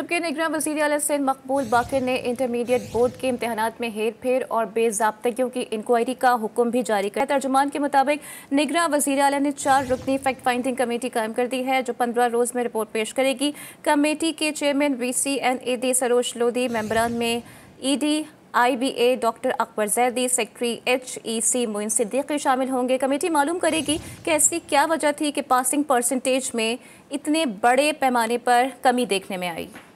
जबकि निगरान वजी अल से मकबूल बाकिर ने इंटरमीडिएट बोर्ड के इम्तहान में हेर फेर और बेजाबतगियों की इंक्वायरी का हुक्म भी जारी किया तर्जुमान के मुताबिक निगरान वजी अल ने चार रुकनी फैक्ट फाइंडिंग कमेटी कायम कर दी है जो पंद्रह रोज़ में रिपोर्ट पेश करेगी कमेटी के chairman V C N A D Saroj Lodhi मेम्बरान में E D I B A doctor Akbar Zaidi secretary H E C Moin Siddiqui शामिल होंगे कमेटी मालूम करेगी कि ऐसी क्या वजह थी कि पासिंग परसेंटेज में इतने बड़े पैमाने पर कमी देखने में आई